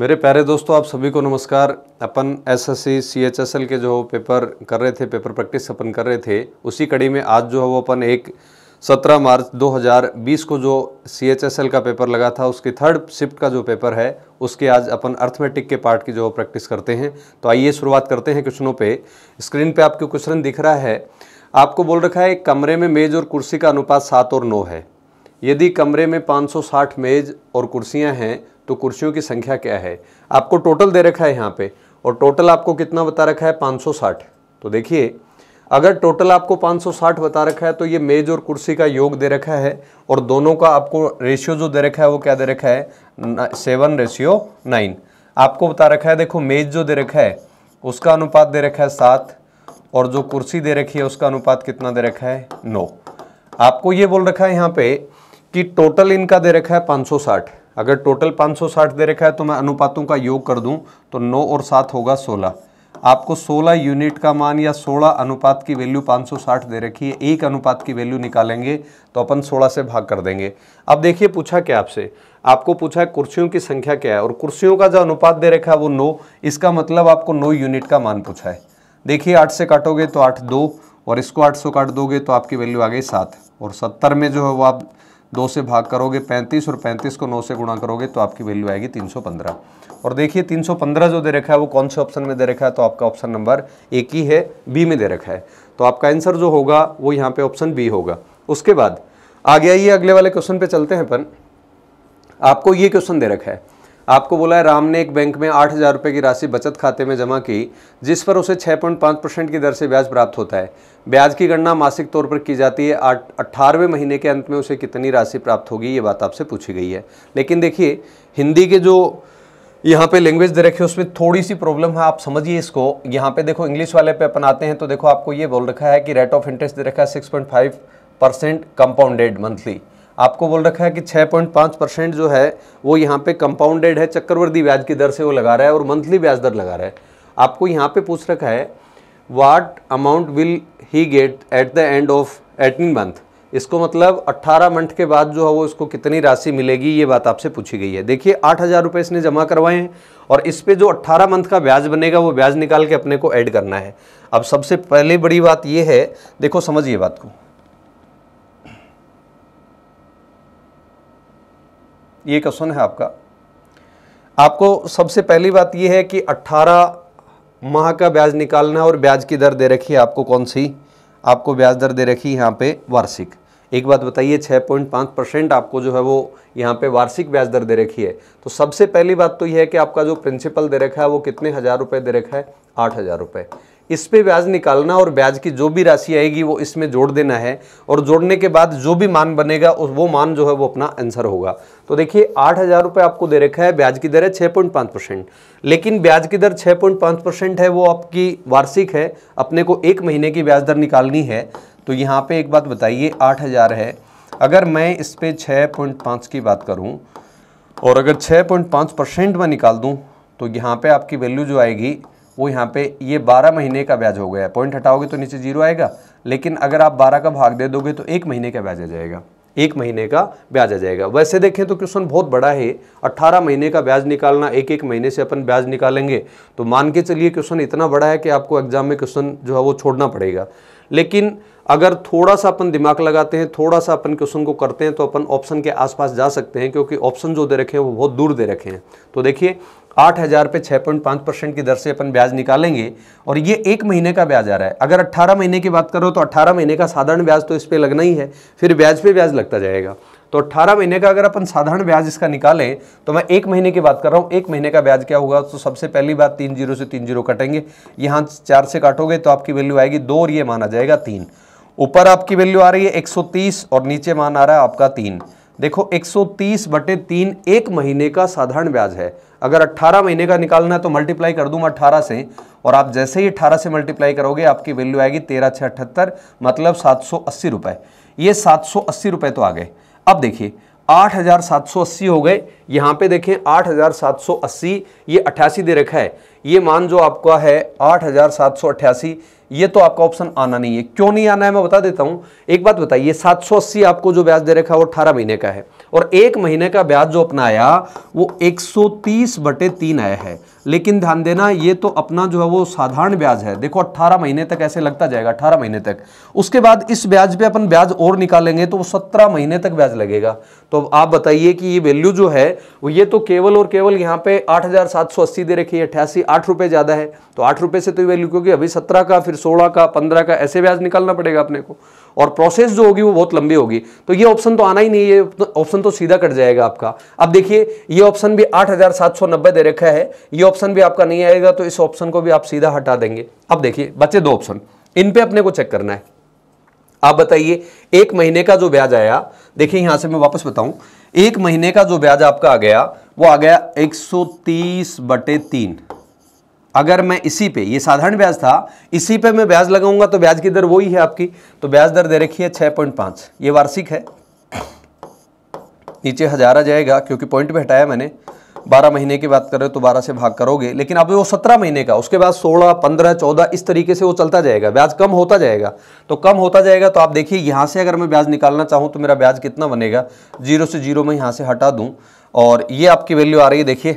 मेरे प्यारे दोस्तों आप सभी को नमस्कार अपन एसएससी सीएचएसएल के जो पेपर कर रहे थे पेपर प्रैक्टिस अपन कर रहे थे उसी कड़ी में आज जो है वो अपन एक 17 मार्च 2020 को जो सीएचएसएल का पेपर लगा था उसके थर्ड शिफ्ट का जो पेपर है उसके आज अपन अर्थमेटिक के पार्ट की जो प्रैक्टिस करते हैं तो आइए शुरुआत करते हैं क्वेश्चनों पर स्क्रीन पर आपके क्वेश्चन दिख रहा है आपको बोल रखा है कमरे में मेज़ और कुर्सी का अनुपात सात और नौ है यदि कमरे में 560 मेज़ और कुर्सियां हैं तो कुर्सियों की संख्या क्या है आपको टोटल दे रखा है यहाँ पे और टोटल आपको कितना बता रखा है 560 तो देखिए अगर टोटल आपको 560 बता रखा है तो ये मेज़ और कुर्सी का योग दे रखा है और दोनों का आपको रेशियो जो दे रखा है वो क्या दे रखा है सेवन रेशियो नाइन आपको बता रखा है देखो मेज़ जो दे रखा है उसका अनुपात दे रखा है सात और जो कुर्सी दे रखी है उसका अनुपात कितना दे रखा है नौ आपको ये बोल रखा है यहाँ पे कि टोटल इनका दे रखा है 560 अगर टोटल 560 दे रखा है तो मैं अनुपातों का योग कर दूं तो 9 और 7 होगा 16 आपको 16 यूनिट का मान या 16 अनुपात की वैल्यू 560 दे रखी है एक अनुपात की वैल्यू निकालेंगे तो अपन 16 से भाग कर देंगे अब देखिए पूछा क्या आपसे आपको पूछा है कुर्सियों की संख्या क्या है और कुर्सियों का जो अनुपात दे रखा है वो नौ इसका मतलब आपको नौ यूनिट का मान पूछा है देखिए आठ से काटोगे तो आठ दो और इसको आठ सौ काट दोगे तो आपकी वैल्यू आ गई सात और सत्तर में जो है वो आप दो से भाग करोगे पैंतीस और पैंतीस को नौ से गुणा करोगे तो आपकी वैल्यू आएगी तीन सौ पंद्रह और देखिए तीन सौ पंद्रह जो दे रखा है वो कौन से ऑप्शन में दे रखा है तो आपका ऑप्शन नंबर एक ही है बी में दे रखा है तो आपका आंसर जो होगा वो यहाँ पे ऑप्शन बी होगा उसके बाद आगे आइए अगले वाले क्वेश्चन पे चलते हैं अपन आपको ये क्वेश्चन दे रखा है आपको बोला है राम ने एक बैंक में आठ हज़ार रुपये की राशि बचत खाते में जमा की जिस पर उसे छः पॉइंट पाँच परसेंट की दर से ब्याज प्राप्त होता है ब्याज की गणना मासिक तौर पर की जाती है आठ अट्ठारहवें महीने के अंत में उसे कितनी राशि प्राप्त होगी ये बात आपसे पूछी गई है लेकिन देखिए हिंदी के जो यहाँ पे लैंग्वेज दे रखी है उसमें थोड़ी सी प्रॉब्लम है आप समझिए इसको यहाँ पे देखो इंग्लिश वाले पे अपन आते हैं तो देखो आपको ये बोल रखा है कि रेट ऑफ इंटरेस्ट दे रखा है six point five percent compounded monthly आपको बोल रखा है कि 6.5 परसेंट जो है वो यहाँ पे कंपाउंडेड है चक्रवर्ती ब्याज की दर से वो लगा रहा है और मंथली ब्याज दर लगा रहा है आपको यहाँ पे पूछ रखा है what amount will he get at the end of eighteen month इसको मतलब 18 मंथ के बाद जो है वो इसको कितनी राशि मिलेगी ये बात आपसे पूछी गई है देखिए आठ हज़ार रुपये इसने जमा करवाए हैं और इस पर जो अट्ठारह मंथ का ब्याज बनेगा वो ब्याज निकाल के अपने को ऐड करना है अब सबसे पहले बड़ी बात ये है देखो समझिए बात को ये क्वेश्चन है आपका आपको सबसे पहली बात यह है कि 18 माह का ब्याज निकालना और ब्याज की दर दे रखी है आपको कौन सी आपको ब्याज दर दे रखी है यहाँ पे वार्षिक एक बात बताइए 6.5 परसेंट आपको जो है वो यहाँ पे वार्षिक ब्याज दर दे रखी है तो सबसे पहली बात तो यह है कि आपका जो प्रिंसिपल दे रखा है वो कितने हज़ार रुपये दे रखा है आठ हज़ार रुपये इस पे ब्याज निकालना और ब्याज की जो भी राशि आएगी वो इसमें जोड़ देना है और जोड़ने के बाद जो भी मान बनेगा वो मान जो है वो अपना आंसर होगा तो देखिए आठ हज़ार रुपये आपको दे रखा है ब्याज की दर है छः पॉइंट पाँच परसेंट लेकिन ब्याज की दर छः पॉइंट पाँच परसेंट है वो आपकी वार्षिक है अपने को एक महीने की ब्याज दर निकालनी है तो यहाँ पर एक बात बताइए आठ हज़ार है अगर मैं इस पर छः पॉइंट पाँच की बात करूँ और अगर छः पॉइंट पाँच परसेंट मैं निकाल दूँ तो यहाँ पे आपकी वैल्यू जो आएगी वो यहाँ पे ये 12 महीने का ब्याज हो गया है पॉइंट हटाओगे तो नीचे जीरो आएगा लेकिन अगर आप 12 का भाग दे दोगे तो एक महीने का ब्याज आ जाएगा एक महीने का ब्याज आ जाएगा वैसे देखें तो क्वेश्चन बहुत बड़ा है 18 महीने का ब्याज निकालना एक एक महीने से अपन ब्याज निकालेंगे तो मान के चलिए क्वेश्चन इतना बड़ा है कि आपको एग्जाम में क्वेश्चन जो है वो छोड़ना पड़ेगा लेकिन अगर थोड़ा सा अपन दिमाग लगाते हैं थोड़ा सा अपन क्वेश्चन को करते हैं तो अपन ऑप्शन के आसपास जा सकते हैं क्योंकि ऑप्शन जो दे रखे हैं वो बहुत दूर दे रखे हैं तो देखिए आठ हज़ार पे छः पॉइंट पाँच परसेंट की दर से अपन ब्याज निकालेंगे और ये एक महीने का ब्याज आ रहा है अगर अट्ठारह महीने की बात करो तो अट्ठारह महीने का साधारण ब्याज तो इस पर लगना ही है फिर ब्याज पे ब्याज लगता जाएगा तो अट्ठारह महीने का अगर अपन साधारण ब्याज इसका निकालें तो मैं एक महीने की बात कर रहा हूँ एक महीने का ब्याज क्या होगा तो सबसे पहली बात तीन जीरो से तीन जीरो कटेंगे यहाँ चार से काटोगे तो आपकी वैल्यू आएगी दो और ये माना जाएगा तीन ऊपर आपकी वैल्यू आ रही है 130 और नीचे मान आ रहा है आपका तीन देखो 130 बटे तीन एक महीने का साधारण ब्याज है अगर 18 महीने का निकालना है तो मल्टीप्लाई कर दूंगा 18 से और आप जैसे ही 18 से मल्टीप्लाई करोगे आपकी वैल्यू आएगी तेरह छः अठहत्तर मतलब सात सौ अस्सी रुपए ये सात सौ अस्सी रुपए तो आ गए अब देखिए 8,780 हो गए यहाँ पे देखें 8,780 ये अट्ठासी दे रखा है ये मान जो आपका है 8,788 ये तो आपका ऑप्शन आना नहीं है क्यों नहीं आना है मैं बता देता हूँ एक बात बताइए 780 आपको जो ब्याज दे रखा है वो 18 महीने का है और एक महीने का ब्याज जो अपना आया वो 130 बटे तीन आया है लेकिन ध्यान देना ये तो अपना जो है वो साधारण ब्याज है देखो 18 महीने तक ऐसे लगता जाएगा 18 महीने तक उसके बाद इस ब्याज पे अपन ब्याज और निकालेंगे तो वो 17 महीने तक ब्याज लगेगा तो आप बताइए कि ये वैल्यू जो है वो ये तो केवल और केवल यहाँ पे 8,780 दे रखी है अठासी आठ रुपये ज़्यादा है तो आठ रुपये से तो ये वैल्यू क्योंकि अभी सत्रह का फिर सोलह का पंद्रह का ऐसे ब्याज निकालना पड़ेगा अपने को और प्रोसेस जो होगी वो बहुत लंबी होगी तो ये ऑप्शन तो आना ही नहीं है ऑप्शन तो, तो सीधा कट जाएगा आपका अब देखिए ये ऑप्शन भी 8790 दे रखा है ये ऑप्शन भी आपका नहीं आएगा तो इस ऑप्शन को भी आप सीधा हटा देंगे अब देखिए बच्चे दो ऑप्शन इन पे अपने को चेक करना है आप बताइए एक महीने का जो ब्याज आया देखिए यहां से मैं वापस बताऊं एक महीने का जो ब्याज आपका आ गया वो आ गया एक सौ बटे तीन अगर मैं इसी पे ये साधारण ब्याज था इसी पे मैं ब्याज लगाऊंगा तो ब्याज की दर वही है आपकी तो ब्याज दर दे रखी है छः पॉइंट पाँच ये वार्षिक है नीचे हज़ार आ जाएगा क्योंकि पॉइंट पे हटाया मैंने बारह महीने की बात करें तो बारह से भाग करोगे लेकिन अब वो सत्रह महीने का उसके बाद सोलह पंद्रह चौदह इस तरीके से वो चलता जाएगा ब्याज कम होता जाएगा तो कम होता जाएगा तो आप देखिए यहाँ से अगर मैं ब्याज निकालना चाहूँ तो मेरा ब्याज कितना बनेगा जीरो से जीरो में यहाँ से हटा दूँ और ये आपकी वैल्यू आ रही है देखिए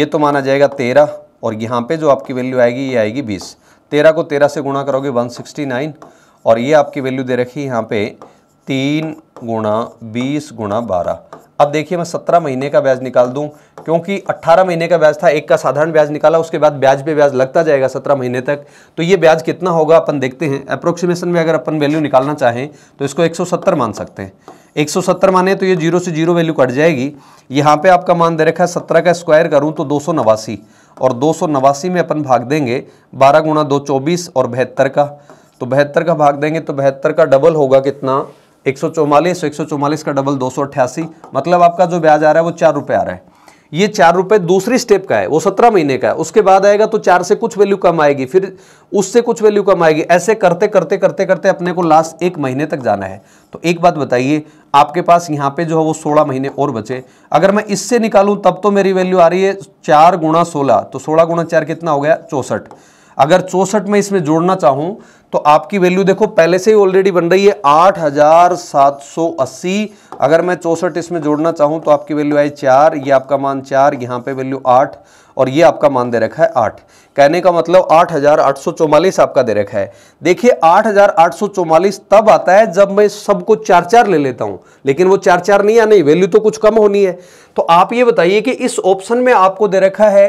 ये तो माना जाएगा तेरह और यहाँ पे जो आपकी वैल्यू आएगी ये आएगी बीस तेरह को तेरह से गुणा करोगे वन सिक्सटी नाइन और ये आपकी वैल्यू दे रखी है यहाँ पे तीन गुणा बीस गुणा बारह अब देखिए मैं सत्रह महीने का ब्याज निकाल दूँ क्योंकि अट्ठारह महीने का ब्याज था एक का साधारण ब्याज निकाला उसके बाद ब्याज पे ब्याज लगता जाएगा सत्रह महीने तक तो ये ब्याज कितना होगा अपन देखते हैं अप्रोक्सीमेशन में अगर अपन वैल्यू निकालना चाहें तो इसको एक मान सकते हैं 170 माने तो ये जीरो से जीरो वैल्यू कट जाएगी यहाँ पर आपका मान दे रखा है सत्रह का स्क्वायर करूँ तो दो और दो में अपन भाग देंगे बारह गुणा दो चौबीस और बहत्तर का तो बहत्तर का भाग देंगे तो बहत्तर का डबल होगा कितना एक सौ चौवालीस एक सौ चौवालीस का डबल दो सौ अठासी मतलब आपका जो ब्याज आ रहा है वो चार रुपये आ रहा है ये चार रुपए दूसरी स्टेप का है वो सत्रह महीने का है उसके बाद आएगा तो चार से कुछ वैल्यू कम आएगी फिर उससे कुछ वैल्यू कम आएगी ऐसे करते करते करते करते अपने को लास्ट एक महीने तक जाना है तो एक बात बताइए आपके पास यहाँ पे जो है वो सोलह महीने और बचे अगर मैं इससे निकालूँ तब तो मेरी वैल्यू आ रही है चार गुणा सोलह तो सोलह गुणा चार कितना हो गया चौंसठ अगर चौसठ में इसमें जोड़ना चाहूं तो आपकी वैल्यू देखो पहले से ही ऑलरेडी बन रही है आठ हजार सात सौ अस्सी अगर मैं चौसठ इसमें जोड़ना चाहूं तो आपकी वैल्यू आई चार ये आपका मान चार यहाँ पे वैल्यू आठ और ये आपका मान दे रखा है आठ कहने का मतलब आठ हजार आठ सौ चौवालीस आपका दे रखा है देखिए आठ हजार आठ सौ चौवालीस तब आता है जब मैं सबको चार चार ले लेता हूं लेकिन वो चार चार नहीं आने वैल्यू तो कुछ कम होनी है तो आप ये बताइए कि इस ऑप्शन में आपको दे रखा है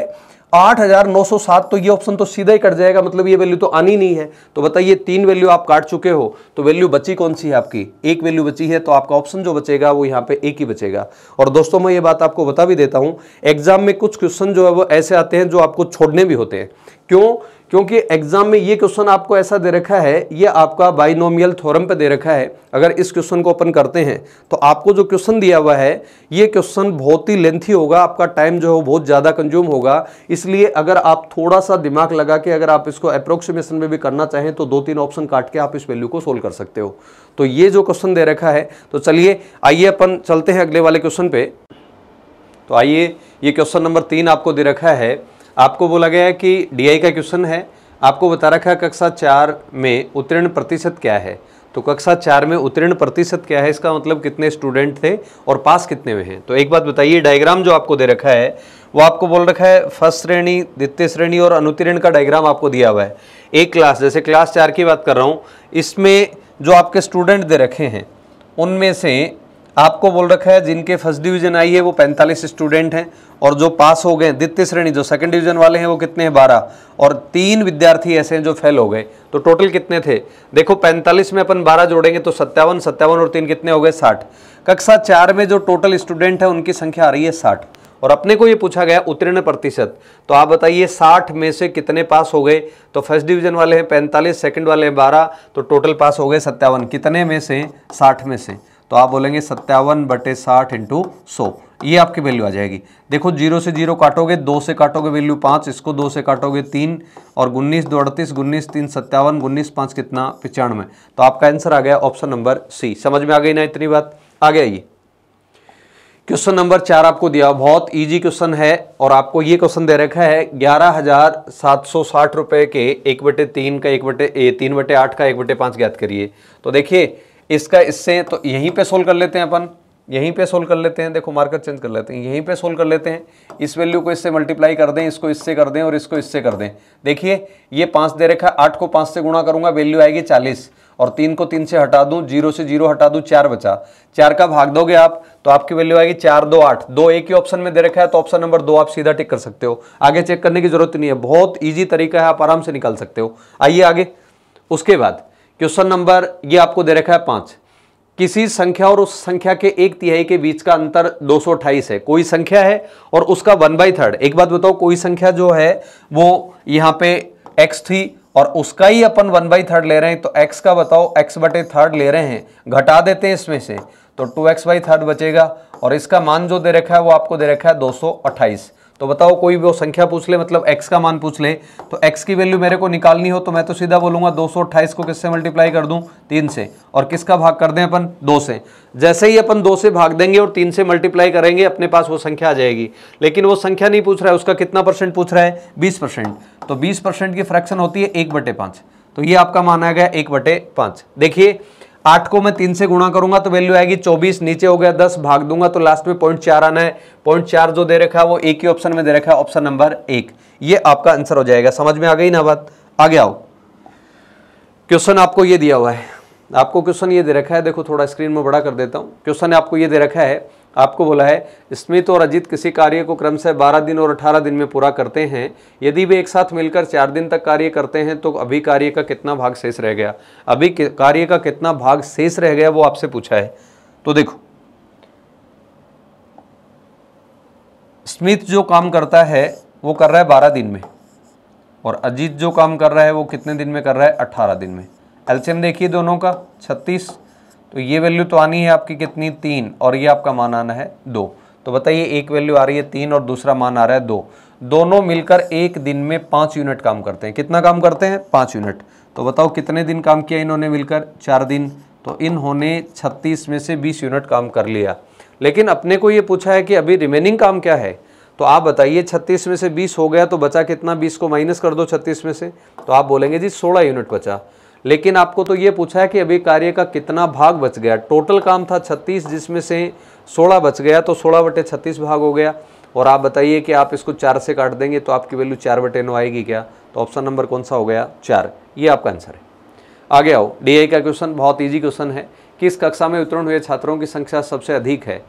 8,907 तो ये ऑप्शन तो सीधा ही कट जाएगा मतलब ये वैल्यू तो आनी नहीं है तो बताइए तीन वैल्यू आप काट चुके हो तो वैल्यू बची कौन सी है आपकी एक वैल्यू बची है तो आपका ऑप्शन जो बचेगा वो यहाँ पे एक ही बचेगा और दोस्तों मैं ये बात आपको बता भी देता हूँ एग्जाम में कुछ क्वेश्चन जो है वो ऐसे आते हैं जो आपको छोड़ने भी होते हैं क्यों क्योंकि एग्जाम में ये क्वेश्चन आपको ऐसा दे रखा है ये आपका बाइनोमियल थ्योरम पे दे रखा है अगर इस क्वेश्चन को ओपन करते हैं तो आपको जो क्वेश्चन दिया हुआ है ये क्वेश्चन बहुत ही लेंथी होगा आपका टाइम जो है बहुत ज़्यादा कंज्यूम होगा इसलिए अगर आप थोड़ा सा दिमाग लगा के अगर आप इसको अप्रोक्सीमेशन में भी करना चाहें तो दो तीन ऑप्शन काट के आप इस वैल्यू को सोल्व कर सकते हो तो ये जो क्वेश्चन दे रखा है तो चलिए आइए अपन चलते हैं अगले वाले क्वेश्चन पे तो आइए ये क्वेश्चन नंबर तीन आपको दे रखा है आपको बोला गया है कि डीआई का क्वेश्चन है आपको बता रखा है कक्षा चार में उत्तीर्ण प्रतिशत क्या है तो कक्षा चार में उत्तीर्ण प्रतिशत क्या है इसका मतलब कितने स्टूडेंट थे और पास कितने हुए हैं तो एक बात बताइए डायग्राम जो आपको दे रखा है वो आपको बोल रखा है फर्स्ट श्रेणी द्वितीय श्रेणी और अनुत्तीर्ण का डायग्राम आपको दिया हुआ है एक क्लास जैसे क्लास चार की बात कर रहा हूँ इसमें जो आपके स्टूडेंट दे रखे हैं उनमें से आपको बोल रखा है जिनके फर्स्ट डिवीजन आई है वो 45 स्टूडेंट हैं और जो पास हो गए द्वितीय श्रेणी जो सेकंड डिवीजन वाले हैं वो कितने हैं बारह और तीन विद्यार्थी ऐसे हैं जो फेल हो गए तो टोटल कितने थे देखो 45 में अपन 12 जोड़ेंगे तो सत्तावन सत्तावन और तीन कितने हो गए साठ कक्षा चार में जो टोटल स्टूडेंट है उनकी संख्या आ रही है साठ और अपने को ये पूछा गया उत्तीर्ण प्रतिशत तो आप बताइए 60 में से कितने पास हो गए तो फर्स्ट डिवीजन वाले हैं 45 सेकंड वाले हैं 12 तो टोटल पास हो गए सत्तावन कितने में से 60 में से तो आप बोलेंगे सत्तावन बटे साठ इंटू सौ ये आपकी वैल्यू आ जाएगी देखो जीरो से जीरो काटोगे दो से काटोगे वैल्यू पाँच इसको दो से काटोगे तीन और उन्नीस दो अड़तीस उन्नीस तीन सत्तावन उन्नीस पाँच कितना पचानवे तो आपका आंसर आ गया ऑप्शन नंबर सी समझ में आ गई ना इतनी बात आ गया ये क्वेश्चन नंबर चार आपको दिया बहुत इजी क्वेश्चन है और आपको ये क्वेश्चन दे रखा है ग्यारह हजार सात सौ साठ रुपए के एक बटे तीन का एक बटे तीन बटे आठ का एक बटे पांच ज्ञात करिए तो देखिए इसका इससे तो यहीं पे सोल्व कर लेते हैं अपन यहीं पे सोल्व कर लेते हैं देखो मार्कर चेंज कर लेते हैं यहीं पे सोल्व कर लेते हैं इस वैल्यू को इससे मल्टीप्लाई कर दें इसको इससे कर दें और इसको इससे कर दें देखिए ये पाँच दे रखा है आठ को पाँच से गुणा करूंगा वैल्यू आएगी चालीस और तीन को तीन से हटा दूँ जीरो से जीरो हटा दूँ चार बचा चार का भाग दोगे आप तो आपकी वैल्यू आएगी चार दो आठ दो एक ही ऑप्शन में दे रखा है तो ऑप्शन नंबर दो आप सीधा टिक कर सकते हो आगे चेक करने की जरूरत नहीं है बहुत ईजी तरीका है आप आराम से निकाल सकते हो आइए आगे उसके बाद क्वेश्चन नंबर ये आपको दे रखा है पांच किसी संख्या और उस संख्या के एक तिहाई के बीच का अंतर दो है कोई संख्या है और उसका वन बाई थर्ड एक बात बताओ कोई संख्या जो है वो यहां पे x थी और उसका ही अपन वन बाई थर्ड ले रहे हैं तो x का बताओ x बटे थर्ड ले रहे हैं घटा देते हैं इसमें से तो टू एक्स बाई थर्ड बचेगा और इसका मान जो दे रखा है वो आपको दे रखा है दो तो बताओ कोई वो संख्या पूछ ले मतलब x का मान पूछ ले तो x की वैल्यू मेरे को निकालनी हो तो मैं तो सीधा बोलूंगा दो को किससे मल्टीप्लाई कर दूं तीन से और किसका भाग कर दें अपन दो से जैसे ही अपन दो से भाग देंगे और तीन से मल्टीप्लाई करेंगे अपने पास वो संख्या आ जाएगी लेकिन वो संख्या नहीं पूछ रहा है उसका कितना परसेंट पूछ रहा है बीस परसेंट तो बीस परसेंट की फ्रैक्शन होती है एक बटे तो ये आपका माना गया एक बटे देखिए आठ को मैं तीन से गुणा करूंगा तो वैल्यू आएगी चौबीस नीचे हो गया दस भाग दूंगा तो लास्ट में पॉइंट चार आना है पॉइंट चार जो दे रखा है वो एक ही ऑप्शन में दे रखा है ऑप्शन नंबर एक ये आपका आंसर हो जाएगा समझ में आ गई ना बात आ गया क्वेश्चन आपको ये दिया हुआ है आपको क्वेश्चन ये दे रखा है देखो थोड़ा स्क्रीन में बड़ा कर देता हूँ क्वेश्चन आपको ये दे रखा है आपको बोला है स्मित और अजित किसी कार्य को क्रम से 12 दिन और 18 दिन में पूरा करते हैं यदि वे एक साथ मिलकर चार दिन तक कार्य करते हैं तो अभी कार्य का कितना भाग शेष रह गया अभी कार्य का कितना भाग शेष रह गया वो आपसे पूछा है तो देखो स्मित जो काम करता है वो कर रहा है बारह दिन में और अजीत जो काम कर रहा है वो कितने दिन में कर रहा है अट्ठारह दिन में एल्शियम देखिए दोनों का छत्तीस तो ये वैल्यू तो आनी है आपकी कितनी तीन और ये आपका मान आना है दो तो बताइए एक वैल्यू आ रही है तीन और दूसरा मान आ रहा है दो दोनों मिलकर एक दिन में पाँच यूनिट काम करते हैं कितना काम करते हैं पाँच यूनिट तो बताओ कितने दिन काम किया इन्होंने मिलकर चार दिन तो इन्होंने छत्तीस में से बीस यूनिट काम कर लिया लेकिन अपने को ये पूछा है कि अभी रिमेनिंग काम क्या है तो आप बताइए छत्तीस में से बीस हो गया तो बचा कितना बीस को माइनस कर दो छत्तीस में से तो आप बोलेंगे जी सोलह यूनिट बचा लेकिन आपको तो ये पूछा है कि अभी कार्य का कितना भाग बच गया टोटल काम था 36 जिसमें से 16 बच गया तो 16 बटे छत्तीस भाग हो गया और आप बताइए कि आप इसको चार से काट देंगे तो आपकी वैल्यू चार बटे नौ आएगी क्या तो ऑप्शन नंबर कौन सा हो गया चार ये आपका आंसर है आगे आओ डी का क्वेश्चन बहुत ईजी क्वेश्चन है किस कक्षा में उत्तीर्ण हुए छात्रों की संख्या सबसे अधिक है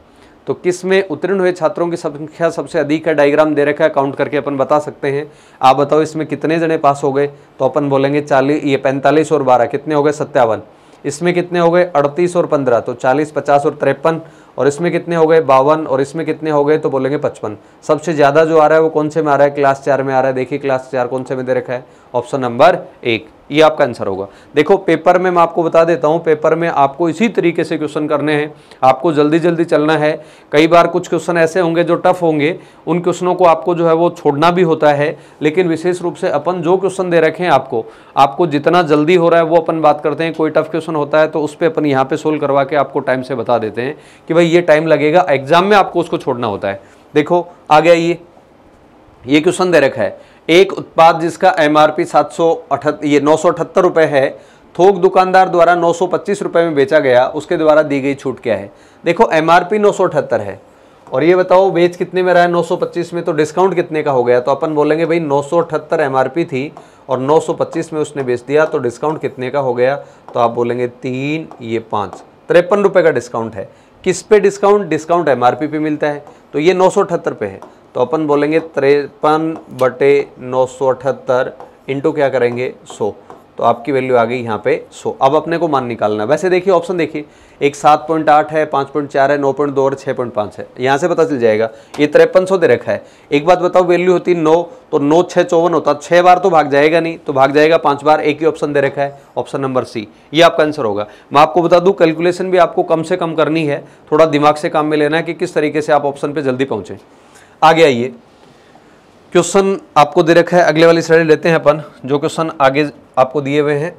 तो किस में उत्तीर्ण हुए छात्रों की संख्या सबसे अधिक है डायग्राम दे रखा है काउंट करके अपन बता सकते हैं आप बताओ इसमें कितने जने पास हो गए तो अपन बोलेंगे चालीस ये पैंतालीस और बारह कितने हो गए सत्तावन इसमें कितने हो गए अड़तीस और पंद्रह तो चालीस पचास और तिरपन और इसमें कितने हो गए बावन और इसमें कितने हो गए तो बोलेंगे पचपन सबसे ज़्यादा जो आ रहा है वो कौन से में आ रहा है क्लास चार में आ रहा है देखिए क्लास चार कौन से में दे रखा है ऑप्शन नंबर एक ये आपका आंसर होगा देखो पेपर में मैं आपको बता देता हूँ पेपर में आपको इसी तरीके से क्वेश्चन करने हैं आपको जल्दी जल्दी चलना है कई बार कुछ क्वेश्चन ऐसे होंगे जो टफ होंगे उन क्वेश्चनों को आपको जो है वो छोड़ना भी होता है लेकिन विशेष रूप से अपन जो क्वेश्चन दे रखे हैं आपको आपको जितना जल्दी हो रहा है वो अपन बात करते हैं कोई टफ क्वेश्चन होता है तो उस पर अपन यहाँ पर सोल्व करवा के आपको टाइम से बता देते हैं कि भाई ये टाइम लगेगा एग्जाम में आपको उसको छोड़ना होता है देखो आ गया ये ये क्वेश्चन दे रखा है एक उत्पाद जिसका एमआरपी सात सौ ये नौ सौ अठहत्तर रुपये है थोक दुकानदार द्वारा नौ सौ पच्चीस रुपये में बेचा गया उसके द्वारा दी गई छूट क्या है देखो एमआरपी नौ सौ अठहत्तर है और ये बताओ बेच कितने में रहा है 925 में तो डिस्काउंट कितने का हो गया तो अपन बोलेंगे भाई नौ सौ थी और 925 में उसने बेच दिया तो डिस्काउंट कितने का हो गया तो आप बोलेंगे तीन ये पाँच तिरपन रुपये का डिस्काउंट है किस पे डिस्काउंट डिस्काउंट एम पे मिलता है तो ये नौ पे है तो अपन बोलेंगे तिरपन बटे नौ सौ अठहत्तर इंटू क्या करेंगे सौ तो आपकी वैल्यू आ गई यहाँ पे सो अब अपने को मान निकालना है वैसे देखिए ऑप्शन देखिए एक सात पॉइंट आठ है पाँच पॉइंट चार है नौ पॉइंट दो और छः पॉइंट पाँच है यहाँ से पता चल जाएगा ये तिरपन सौ दे रखा है एक बात बताओ वैल्यू होती नौ तो नौ छः चौवन होता छः बार तो भाग जाएगा नहीं तो भाग जाएगा पाँच बार एक ही ऑप्शन दे रखा है ऑप्शन नंबर सी ये आपका आंसर होगा मैं आपको बता दूँ कैलकुलेशन भी आपको कम से कम करनी है थोड़ा दिमाग से काम में लेना है कि किस तरीके से आप ऑप्शन पर जल्दी पहुँचें आगे आइए क्वेश्चन आपको दे रखा है अगले वाली स्लाइड लेते हैं अपन जो क्वेश्चन आगे आपको दिए हुए हैं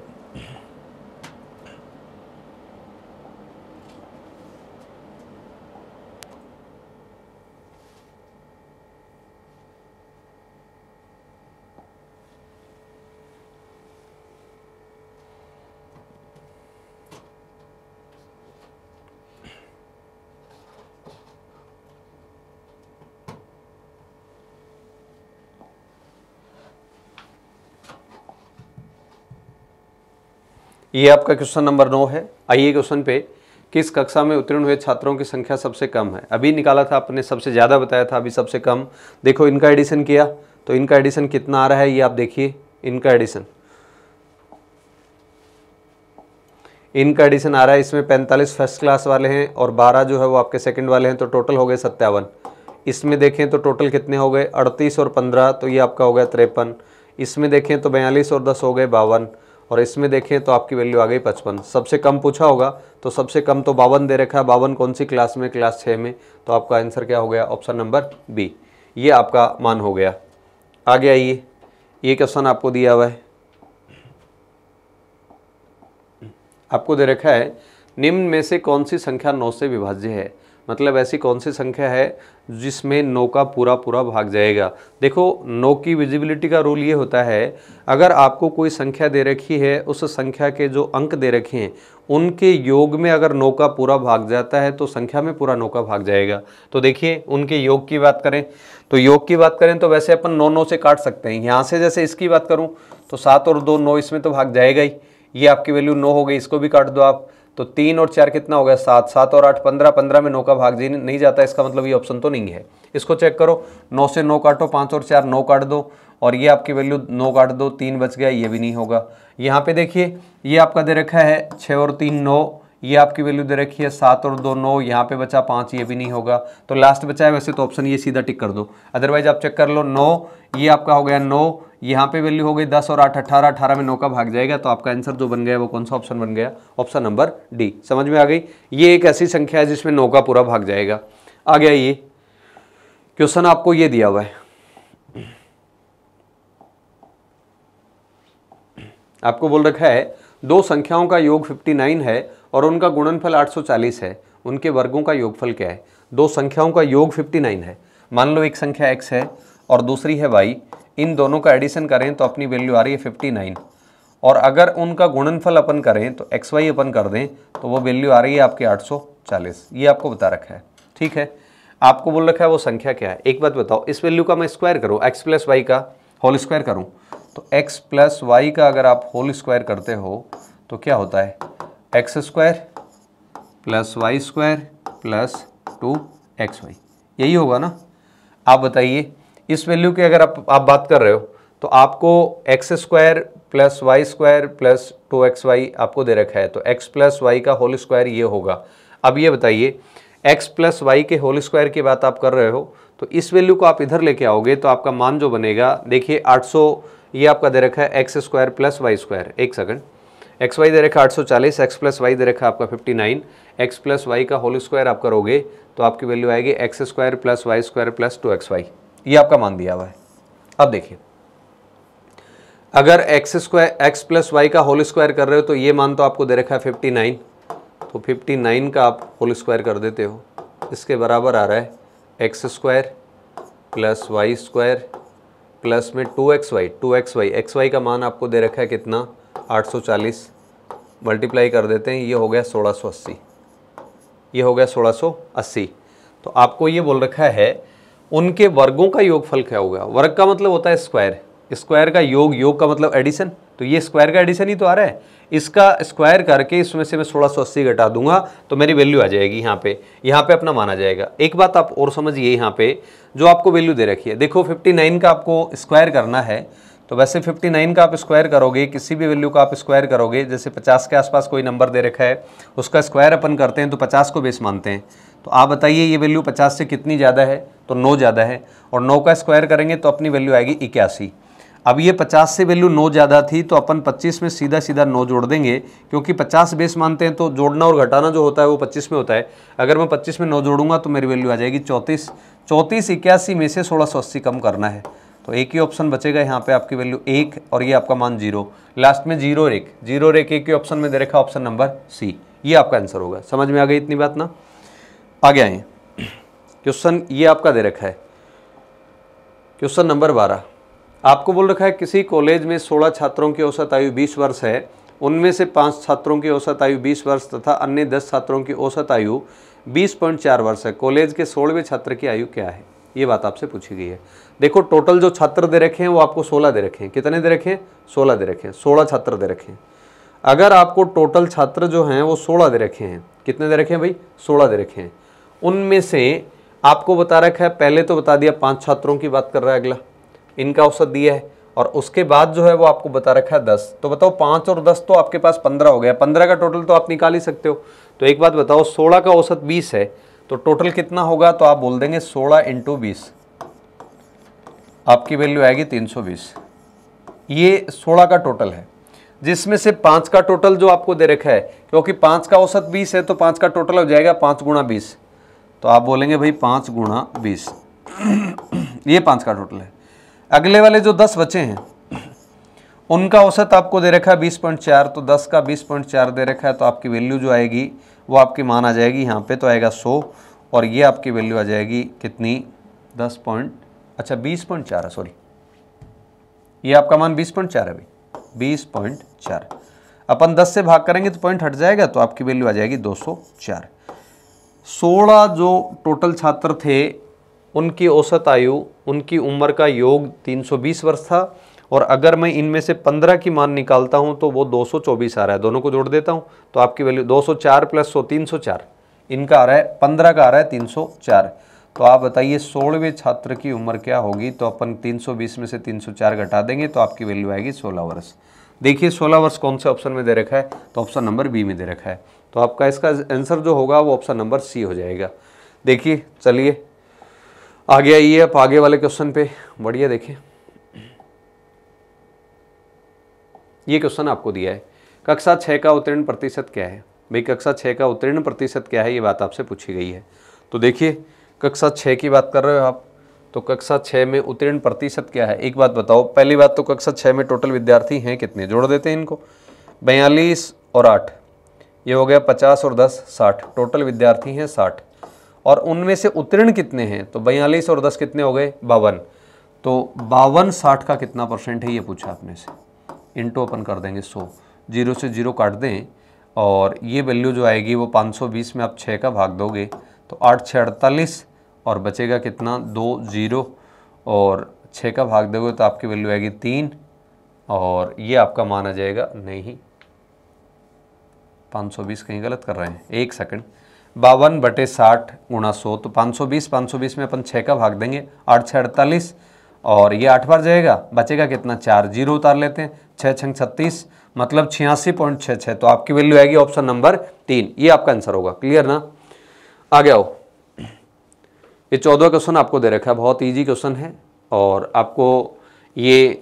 ये आपका क्वेश्चन नंबर नौ है आइए क्वेश्चन पे किस कक्षा में उत्तीर्ण हुए छात्रों की संख्या सबसे कम है अभी निकाला था आपने सबसे ज़्यादा बताया था अभी सबसे कम देखो इनका एडिशन किया तो इनका एडिशन कितना आ रहा है ये आप देखिए इनका एडिशन इनका एडिशन आ रहा है इसमें 45 फर्स्ट क्लास वाले हैं और 12 जो है वो आपके सेकंड वाले हैं तो टोटल हो गए सत्तावन इसमें देखें तो टोटल कितने हो गए 38 और 15 तो ये आपका हो गया तिरपन इसमें देखें तो बयालीस और 10 हो गए बावन और इसमें देखें तो आपकी वैल्यू आ गई पचपन सबसे कम पूछा होगा तो सबसे कम तो बावन दे रखा है बावन कौन सी क्लास में क्लास छः में तो आपका आंसर क्या हो गया ऑप्शन नंबर बी ये आपका मान हो गया आगे आइए ये क्वेश्चन आपको दिया हुआ है आपको दे रखा है निम्न में से कौन सी संख्या नौ से विभाज्य है मतलब ऐसी कौन सी संख्या है जिसमें नो का पूरा पूरा भाग जाएगा देखो नो की विजिबिलिटी का रूल ये होता है अगर आपको कोई संख्या दे रखी है उस संख्या के जो अंक दे रखे हैं उनके योग में अगर नो का पूरा भाग जाता है तो संख्या में पूरा नो का भाग जाएगा तो देखिए उनके योग की बात करें तो योग की बात करें तो वैसे अपन नौ नौ से काट सकते हैं यहाँ से जैसे इसकी बात करूँ तो सात और दो नौ इसमें तो भाग जाएगा ही ये आपकी वैल्यू नौ हो गई इसको भी काट दो आप तो तीन और चार कितना हो गया सात सात और आठ पंद्रह पंद्रह में नौ का भाग जी नहीं जाता इसका मतलब ये ऑप्शन तो नहीं है इसको चेक करो नौ से नौ काटो पाँच और चार नौ काट दो और ये आपकी वैल्यू नौ काट दो तीन बच गया ये भी नहीं होगा यहाँ पे देखिए ये आपका दे रखा है छः और तीन नौ ये आपकी वैल्यू दे रखी है सात और दो नौ यहाँ पे बचा पाँच ये भी नहीं होगा तो लास्ट बचा है वैसे तो ऑप्शन ये सीधा टिक कर दो अदरवाइज आप चेक कर लो नौ ये आपका हो गया नौ यहाँ पे वैल्यू हो गई दस और आठ अट्ठारह अठारह में नौ का भाग जाएगा तो आपका आंसर जो बन गया वो कौन सा ऑप्शन बन गया ऑप्शन नंबर डी समझ में आ गई ये एक ऐसी संख्या है जिसमें नौ का पूरा भाग जाएगा आ गया ये क्वेश्चन आपको ये दिया हुआ है आपको बोल रखा है दो संख्याओं का योग 59 है और उनका गुणनफल 840 है उनके वर्गों का योगफल क्या है दो संख्याओं का योग 59 है मान लो एक संख्या x है और दूसरी है y इन दोनों का एडिशन करें तो अपनी वैल्यू आ रही है फिफ्टी नाइन और अगर उनका गुणनफल अपन करें तो एक्स वाई अपन कर दें तो वो वैल्यू आ रही है आपकी आठ सौ चालीस ये आपको बता रखा है ठीक है आपको बोल रखा है वो संख्या क्या है एक बात बताओ इस वैल्यू का मैं स्क्वायर करूँ एक्स प्लस वाई का होल स्क्वायर करूँ तो एक्स प्लस वाई का अगर आप होल स्क्वायर करते हो तो क्या होता है x square plus y square plus two x y यही होगा ना आप बताइए इस वैल्यू की अगर आप आप बात कर रहे हो तो आपको x square plus y square plus two x y आपको दे रखा है तो एक्स प्लस वाई का होल स्क्वायर ये होगा अब ये बताइए एक्स प्लस वाई के होल स्क्वायर की बात आप कर रहे हो तो इस वैल्यू को आप इधर लेके आओगे तो आपका मान जो बनेगा देखिए 800 ये आपका दे रखा है x square plus y square एक सेकंड एक्स वाई दे रखा आठ सौ चालीस एक्स प्लस वाई दे रखा आपका fifty nine x plus y का होल स्क्वायर आप करोगे तो आपकी वैल्यू आएगी x square plus y square plus two x y ये आपका मान दिया हुआ है अब देखिए अगर x square x plus y का होल स्क्वायर कर रहे हो तो ये मान तो आपको दे रखा है फिफ्टी नाइन तो फिफ्टी नाइन का आप होल स्क्वायर कर देते हो इसके बराबर आ रहा है x square plus y square plus में two x y two x y x y का मान आपको दे रखा है कितना 840 मल्टीप्लाई कर देते हैं ये हो गया अस्सी ये हो गया अस्सी तो आपको ये बोल रखा है उनके वर्गों का योगफल क्या होगा वर्ग का मतलब होता है स्क्वायर स्क्वायर का योग योग का मतलब एडिशन तो ये स्क्वायर का एडिशन ही तो आ रहा है इसका स्क्वायर करके इसमें से मैं सोलह सौ अस्सी घटा दूंगा तो मेरी वैल्यू आ जाएगी यहाँ पे यहाँ पे अपना माना जाएगा एक बात आप और समझिए यहाँ पे जो आपको वैल्यू दे रखी है देखो 59 का आपको स्क्वायर करना है तो वैसे 59 का आप स्क्वायर करोगे किसी भी वैल्यू का आप स्क्वायर करोगे जैसे 50 के आसपास कोई नंबर दे रखा है उसका स्क्वायर अपन करते हैं तो 50 को बेस मानते हैं तो आप बताइए ये वैल्यू 50 से कितनी ज़्यादा है तो 9 ज़्यादा है और 9 का स्क्वायर करेंगे तो अपनी वैल्यू आएगी इक्यासी अब ये पचास से वैल्यू नौ ज़्यादा थी तो अपन पच्चीस में सीधा सीधा नौ जोड़ देंगे क्योंकि पचास बेस मानते हैं तो जोड़ना और घटाना जो होता है वो पच्चीस में होता है अगर मैं पच्चीस में नौ जोड़ूंगा तो मेरी वैल्यू आ जाएगी चौंतीस चौंतीस इक्यासी में से सोलह सौ अस्सी कम करना है तो एक ही ऑप्शन बचेगा यहाँ पे आपकी वैल्यू एक और ये आपका मान जीरो लास्ट में जीरो एक जीरो और एक ही ऑप्शन में दे रखा ऑप्शन नंबर सी ये आपका आंसर होगा समझ में आ गई इतनी बात ना आ गया क्वेश्चन ये आपका दे रखा है क्वेश्चन नंबर बारह आपको बोल रखा है किसी कॉलेज में सोलह छात्रों की औसत आयु बीस वर्ष है उनमें से पाँच छात्रों की औसत आयु बीस वर्ष तथा अन्य दस छात्रों की औसत आयु बीस वर्ष है कॉलेज के सोलहवें छात्र की आयु क्या है ये बात आपसे पूछी गई है देखो टोटल जो छात्र दे रखे हैं वो आपको सोलह दे रखे हैं कितने दे रखे हैं सोलह दे रखे हैं सोलह छात्र दे रखे हैं अगर आपको टोटल छात्र जो हैं वो सोलह दे रखे हैं कितने दे रखे हैं भाई सोलह दे रखे हैं उनमें से आपको बता रखा है पहले तो बता दिया पाँच छात्रों की बात कर रहा है अगला इनका औसत दिया है और उसके बाद जो है वो आपको बता रखा है दस तो बताओ पाँच और दस तो आपके पास पंद्रह हो गया पंद्रह का टोटल तो आप निकाल ही सकते हो तो एक बात बताओ सोलह का औसत बीस है तो टोटल कितना होगा तो आप बोल देंगे 16 इंटू बीस आपकी वैल्यू आएगी 320 ये 16 का टोटल है जिसमें से पाँच का टोटल जो आपको दे रखा है क्योंकि पाँच का औसत बीस है तो पाँच का टोटल हो जाएगा पाँच गुणा बीस तो आप बोलेंगे भाई पाँच गुणा बीस ये पाँच का टोटल है अगले वाले जो दस बचे हैं उनका औसत आपको दे रखा है बीस पॉइंट चार तो दस का बीस पॉइंट चार दे रखा है तो आपकी वैल्यू जो आएगी वो आपकी मान आ जाएगी यहाँ पे तो आएगा सौ और ये आपकी वैल्यू आ जाएगी कितनी दस पॉइंट अच्छा बीस पॉइंट चार है सॉरी ये आपका मान बीस पॉइंट चार है अभी बीस पॉइंट चार अपन दस से भाग करेंगे तो पॉइंट हट जाएगा तो आपकी वैल्यू आ जाएगी दो सौ चार सोलह जो टोटल छात्र थे उनकी औसत आयु उनकी उम्र का योग बीस वर्ष था और अगर मैं इनमें से 15 की मान निकालता हूं तो वो 224 आ रहा है दोनों को जोड़ देता हूं तो आपकी वैल्यू 204 प्लस सौ तीन इनका आ रहा है 15 का आ रहा है 304 तो आप बताइए सोलहवें छात्र की उम्र क्या होगी तो अपन 320 में से 304 घटा देंगे तो आपकी वैल्यू आएगी 16 वर्ष देखिए 16 वर्ष कौन से ऑप्शन में दे रखा है तो ऑप्शन नंबर बी में दे रखा है तो आपका इसका आंसर जो होगा वो ऑप्शन नंबर सी हो जाएगा देखिए चलिए आगे आइए आप आगे वाले क्वेश्चन पे बढ़िया देखिए ये क्वेश्चन आपको दिया है कक्षा छः का उत्तीर्ण प्रतिशत क्या है भाई कक्षा छः का उत्तीर्ण प्रतिशत क्या है ये बात आपसे पूछी गई है तो देखिए कक्षा छः की बात कर रहे हो आप तो कक्षा छः में उत्तीर्ण प्रतिशत क्या है एक बात बताओ पहली बात तो कक्षा छः में टोटल विद्यार्थी हैं कितने जोड़ देते हैं इनको बयालीस और आठ ये हो गया पचास और दस साठ टोटल विद्यार्थी हैं साठ और उनमें से उत्तीर्ण कितने हैं तो बयालीस और दस कितने हो गए बावन तो बावन साठ का कितना परसेंट है ये पूछा आपने से इंटू ओपन कर देंगे सो जीरो से जीरो काट दें और ये वैल्यू जो आएगी वो 520 में आप 6 का भाग दोगे तो आठ छः अड़तालीस और बचेगा कितना दो जीरो और छः का भाग दोगे तो आपकी वैल्यू आएगी तीन और ये आपका माना जाएगा नहीं 520 कहीं गलत कर रहे हैं एक सेकंड बावन बटे साठ गुणा सौ तो 520 520 में अपन छः का भाग देंगे आठ छः अड़तालीस और ये आठ बार जाएगा बचेगा कितना चार जीरो उतार लेते हैं छः छंग छत्तीस मतलब छियासी पॉइंट छः छः तो आपकी वैल्यू आएगी ऑप्शन नंबर तीन ये आपका आंसर होगा क्लियर ना आ गया हो ये चौदह क्वेश्चन आपको दे रखा है बहुत ईजी क्वेश्चन है और आपको ये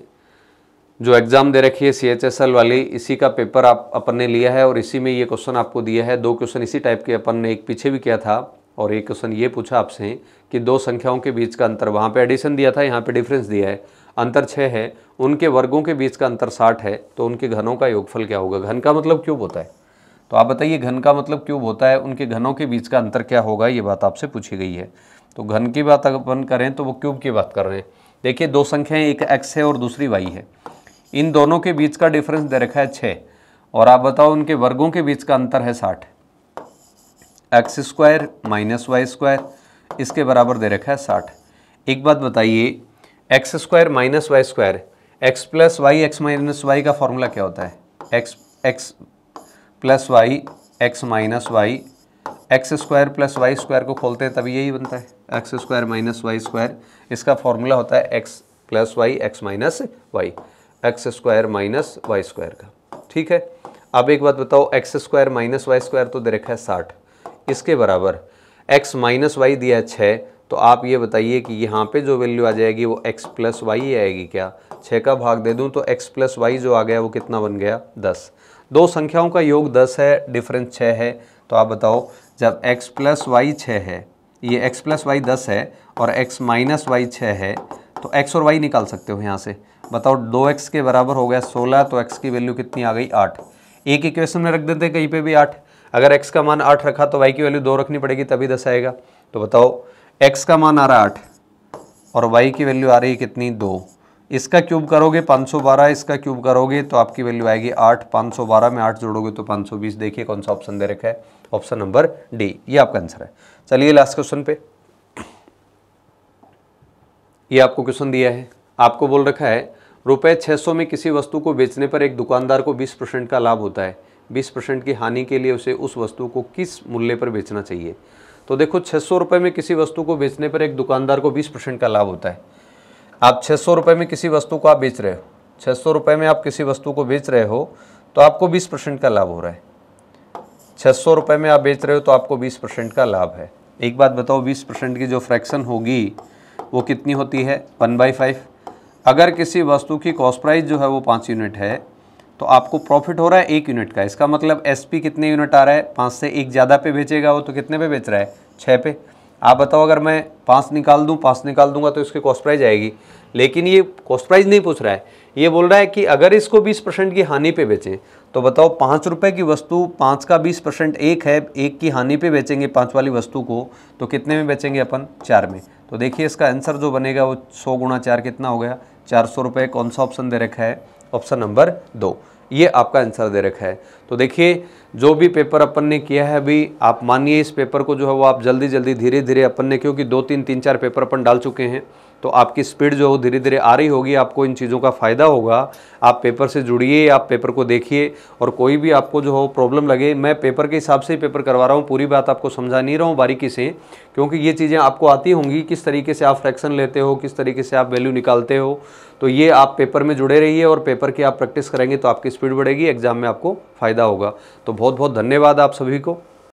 जो एग्ज़ाम दे रखी है सी एच एस एल वाली इसी का पेपर आप अपन ने लिया है और इसी में ये क्वेश्चन आपको दिया है दो क्वेश्चन इसी टाइप के अपन ने एक पीछे भी किया था और एक क्वेश्चन ये पूछा आपसे कि दो संख्याओं के बीच का अंतर वहाँ पे एडिशन दिया था यहाँ पे डिफरेंस दिया है अंतर छः है उनके वर्गों के बीच का अंतर साठ है तो उनके घनों का योगफल क्या होगा घन का मतलब क्यूब होता है तो आप बताइए घन का मतलब क्यूब होता है उनके घनों के बीच का अंतर क्या होगा ये बात आपसे पूछी गई है तो घन की बात अपन करें तो वो क्यूब की बात कर रहे हैं देखिए दो संख्याएं एक एक्स है और दूसरी वाई है इन दोनों के बीच का डिफरेंस दे रखा है छः और आप बताओ उनके वर्गों के बीच का अंतर है साठ x square minus y square इसके बराबर दे रखा है साठ एक बात बताइए x square minus y square x plus y x minus y का फॉर्मूला क्या होता है x x plus y x minus y x square plus y square को खोलते हैं तभी यही बनता है x square minus y square इसका फॉर्मूला होता है x plus y x minus y x square minus y square का ठीक है अब एक बात बताओ x square minus y square तो दे रखा है साठ इसके बराबर एक्स माइनस वाई दिया है छः तो आप ये बताइए कि यहाँ पे जो वैल्यू आ जाएगी वो x प्लस वाई आएगी क्या छः का भाग दे दूँ तो x प्लस वाई जो आ गया वो कितना बन गया दस दो संख्याओं का योग दस है डिफरेंस छः है तो आप बताओ जब x प्लस वाई छः है ये x प्लस वाई दस है और x माइनस वाई छः है तो x और y निकाल सकते हो यहाँ से बताओ दो एक्स के बराबर हो गया सोलह तो एक्स की वैल्यू कितनी आ गई आठ एक इक्वेशन में रख देते कहीं पर भी आठ अगर एक्स का मान आठ रखा तो वाई की वैल्यू दो रखनी पड़ेगी तभी दस आएगा तो बताओ एक्स का मान आ रहा है आठ और वाई की वैल्यू आ रही है कितनी दो इसका क्यूब करोगे 512 इसका क्यूब करोगे तो आपकी वैल्यू आएगी आठ 512 में आठ जोड़ोगे तो 520 देखिए कौन सा ऑप्शन दे रखा है ऑप्शन नंबर डी ये आपका आंसर है चलिए लास्ट क्वेश्चन पे ये आपको क्वेश्चन दिया है आपको बोल रखा है रुपए छः में किसी वस्तु को बेचने पर एक दुकानदार को 20 परसेंट का लाभ होता है 20 परसेंट की हानि के लिए उसे उस वस्तु को किस मूल्य पर बेचना चाहिए तो देखो छः सौ रुपये में किसी वस्तु को बेचने पर एक दुकानदार को बीस परसेंट का लाभ होता है आप छः सौ रुपये में किसी वस्तु को आप बेच रहे हो छः सौ रुपये में आप किसी वस्तु को बेच रहे हो तो आपको बीस परसेंट का लाभ हो रहा है छः सौ रुपये में आप बेच रहे हो तो आपको बीस परसेंट का लाभ है एक बात बताओ बीस परसेंट की जो फ्रैक्शन होगी वो कितनी होती है वन बाई फाइव अगर किसी वस्तु की कॉस्ट प्राइस जो है वो पाँच यूनिट है तो आपको प्रॉफिट हो रहा है एक यूनिट का इसका मतलब एस कितने यूनिट आ रहा है पाँच से एक ज़्यादा पे बेचेगा वो तो कितने पे बेच रहा है छः पे आप बताओ अगर मैं पाँच निकाल दूँ पाँच निकाल दूंगा तो इसकी कॉस्ट प्राइज आएगी लेकिन ये कॉस्ट प्राइज नहीं पूछ रहा है ये बोल रहा है कि अगर इसको बीस परसेंट की हानि पे बेचें तो बताओ पाँच रुपये की वस्तु पाँच का बीस परसेंट एक है एक की हानि पे बेचेंगे पाँच वाली वस्तु को तो कितने में बेचेंगे अपन चार में तो देखिए इसका आंसर जो बनेगा वो सौ गुणा चार कितना हो गया चार सौ रुपये कौन सा ऑप्शन दे रखा है ऑप्शन नंबर दो ये आपका आंसर दे रखा है तो देखिए जो भी पेपर अपन ने किया है अभी आप मानिए इस पेपर को जो है वो आप जल्दी जल्दी धीरे धीरे अपन ने क्योंकि दो तीन तीन चार पेपर अपन डाल चुके हैं तो आपकी स्पीड जो हो धीरे धीरे आ रही होगी आपको इन चीज़ों का फ़ायदा होगा आप पेपर से जुड़िए आप पेपर को देखिए और कोई भी आपको जो हो प्रॉब्लम लगे मैं पेपर के हिसाब से ही पेपर करवा रहा हूँ पूरी बात आपको समझा नहीं रहा हूँ बारीकी से क्योंकि ये चीज़ें आपको आती होंगी किस तरीके से आप फ्रैक्शन लेते हो किस तरीके से आप वैल्यू निकालते हो तो ये आप पेपर में जुड़े रहिए और पेपर की आप प्रैक्टिस करेंगे तो आपकी स्पीड बढ़ेगी एग्जाम में आपको फ़ायदा होगा तो बहुत बहुत धन्यवाद आप सभी को